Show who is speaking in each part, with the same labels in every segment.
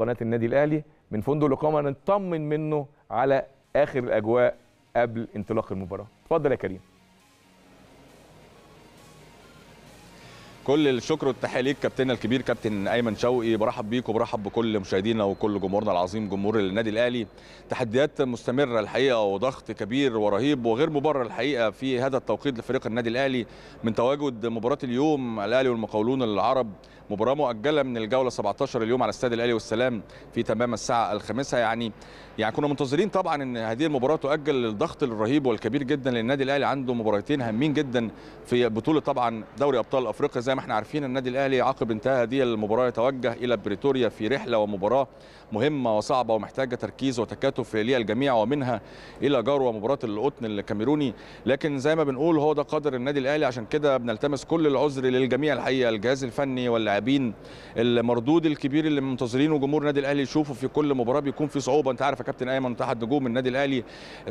Speaker 1: قناه النادي الاهلي من فندق الاقامه نطمن منه على اخر الاجواء قبل انطلاق المباراه اتفضل يا كريم كل الشكر والتحيه ليك كابتننا الكبير كابتن ايمن شوقي برحب بيك وبرحب بكل مشاهدينا وكل جمهورنا العظيم جمهور النادي الاهلي تحديات مستمره الحقيقه وضغط كبير ورهيب وغير مبرر الحقيقه في هذا التوقيت لفريق النادي الاهلي من تواجد مباراه اليوم الاهلي والمقاولون العرب مباراه مؤجله من الجوله 17 اليوم على استاد الاهلي والسلام في تمام الساعه الخامسه يعني يعني كنا منتظرين طبعا ان هذه المباراه تؤجل للضغط الرهيب والكبير جدا للنادي الاهلي عنده مباراتين هامين جدا في بطوله طبعا دوري ابطال افريقيا زي ما ما احنا عارفين النادي الاهلي عقب انتهاء هذه المباراه يتوجه الى بريتوريا في رحله ومباراه مهمه وصعبه ومحتاجه تركيز وتكاتف ليها الجميع ومنها الى جار مباراه القطن الكاميروني لكن زي ما بنقول هو ده قدر النادي الاهلي عشان كده بنلتمس كل العذر للجميع الحقيقه الجهاز الفني واللاعبين المردود الكبير اللي منتظرينه جمهور النادي الاهلي يشوفه في كل مباراه بيكون في صعوبه انت عارف يا كابتن ايمن تحت نجوم النادي الاهلي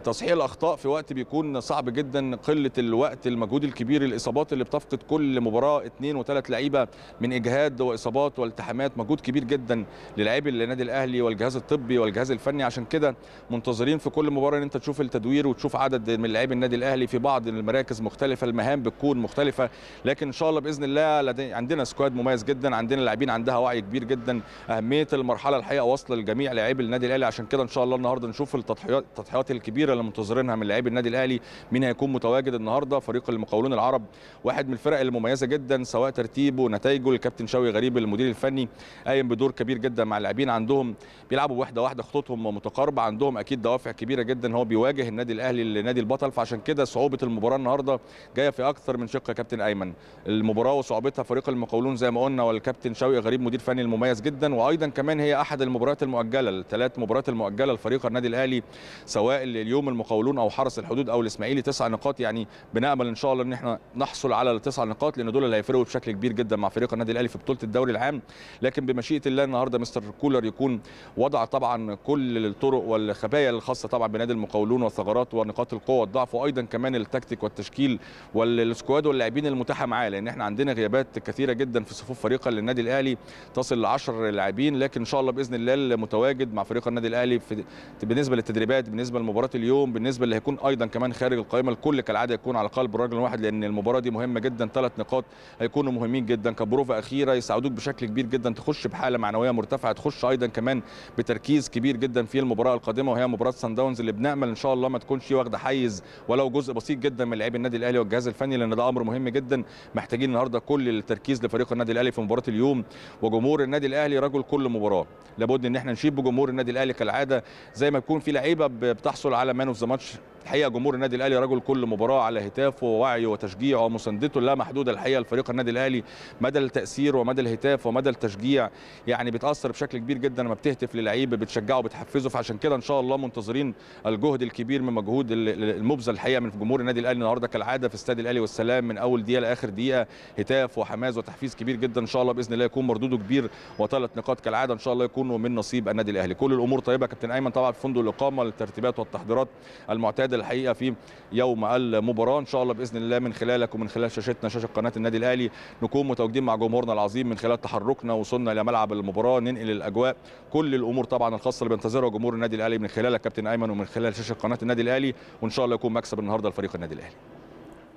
Speaker 1: تصحيح الاخطاء في وقت بيكون صعب جدا قله الوقت المجهود الكبير الاصابات اللي بتفقد كل مباراه اثنين اثنين وثلاث لعيبه من اجهاد واصابات والتحامات مجهود كبير جدا للاعبي النادي الاهلي والجهاز الطبي والجهاز الفني عشان كده منتظرين في كل مباراه ان انت تشوف التدوير وتشوف عدد من لاعبي النادي الاهلي في بعض المراكز مختلفه المهام بتكون مختلفه لكن ان شاء الله باذن الله عندنا سكواد مميز جدا عندنا لاعبين عندها وعي كبير جدا اهميه المرحله الحقيقه واصله لجميع لاعبي النادي الاهلي عشان كده ان شاء الله النهارده نشوف التضحيات التضحيات الكبيره اللي منتظرينها من لاعبي النادي الاهلي مين هيكون متواجد النهارده فريق المقاولون العرب واحد من الفرق المميزه جدا سواء سواء ترتيبه نتائجه الكابتن شوقي غريب المدير الفني قايم بدور كبير جدا مع اللاعبين عندهم بيلعبوا واحده واحده خطوطهم متقاربه عندهم اكيد دوافع كبيره جدا هو بيواجه النادي الاهلي النادي البطل فعشان كده صعوبه المباراه النهارده جايه في اكثر من شق يا كابتن ايمن المباراه وصعوبتها فريق المقاولون زي ما قلنا والكابتن شوقي غريب مدير فني المميز جدا وايضا كمان هي احد المباريات المؤجله الثلاث مباريات المؤجله لفريق النادي الاهلي سواء اليوم المقاولون او حرس الحدود او الاسماعيلي تسع نقاط يعني بنامل ان شاء الله ان احنا نحصل على التسع نقاط لان دول اللي هيفرقوا بشكل كبير جدا مع فريق النادي الاهلي في بطوله الدوري العام لكن بمشيئه الله النهارده مستر كولر يكون وضع طبعا كل الطرق والخبايا الخاصه طبعا بنادي المقاولون والثغرات ونقاط القوه والضعف وايضا كمان التكتيك والتشكيل والسكواد واللاعبين المتاحه معاه لان احنا عندنا غيابات كثيره جدا في صفوف فريق النادي الاهلي تصل ل 10 لاعبين لكن ان شاء الله باذن الله المتواجد مع فريق النادي الاهلي في بالنسبه للتدريبات بالنسبه لمباراه اليوم بالنسبه اللي هيكون ايضا كمان خارج القائمه الكل كالعاده يكون على قلب الرجل الواحد لان المباراه دي مهمه جدا ثلاث نقاط هيكون هيكونوا مهمين جدا كبروفا اخيره يساعدوك بشكل كبير جدا تخش بحاله معنويه مرتفعه تخش ايضا كمان بتركيز كبير جدا في المباراه القادمه وهي مباراه سان داونز اللي بنامل ان شاء الله ما تكونش واخده حيز ولو جزء بسيط جدا من لعيب النادي الاهلي والجهاز الفني لان ده امر مهم جدا محتاجين النهارده كل التركيز لفريق النادي الاهلي في مباراه اليوم وجمهور النادي الاهلي رجل كل مباراه لابد ان احنا نشيب بجمهور النادي الاهلي كالعاده زي ما يكون في لعيبه بتحصل على مان اوف ذا ماتش الحقيقه جمهور النادي الاهلي رجل كل مباراه على هتافه ووعيه وتشجيعه ومساندته لا محدوده الحقيقه لفريق النادي الاهلي مدى التاثير ومدى الهتاف ومدى التشجيع يعني بتاثر بشكل كبير جدا لما بتهتف للعيب بتشجعه بتحفزه فعشان كده ان شاء الله منتظرين الجهد الكبير من مجهود المبذل الحقيقه من جمهور النادي الاهلي النهارده كالعاده في استاد الاهلي والسلام من اول دقيقه لاخر دقيقه هتاف وحماس وتحفيز كبير جدا ان شاء الله باذن الله يكون مردوده كبير وثلاث نقاط كالعاده ان شاء الله يكونوا من نصيب النادي الاهلي كل الامور طيبه كابتن ايمن طبعا في فندق الاقامه للترتيبات والتحضيرات المعتاده السعاده الحقيقه في يوم المباراه ان شاء الله باذن الله من خلالك ومن خلال شاشتنا شاشه قناه النادي الاهلي نكون متواجدين مع جمهورنا العظيم من خلال تحركنا وصلنا الى ملعب المباراه ننقل الاجواء كل الامور طبعا الخاصه اللي بينتظرها جمهور النادي الاهلي من خلال كابتن ايمن ومن خلال شاشه قناه النادي الاهلي وان شاء الله يكون مكسب النهارده لفريق النادي الاهلي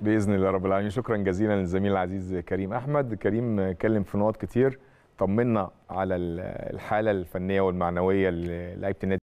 Speaker 1: باذن الله رب العالمين شكرا جزيلا للزميل العزيز كريم احمد كريم اتكلم في نقط كتير طمنا على الحاله الفنيه والمعنويه للاعيبه النادي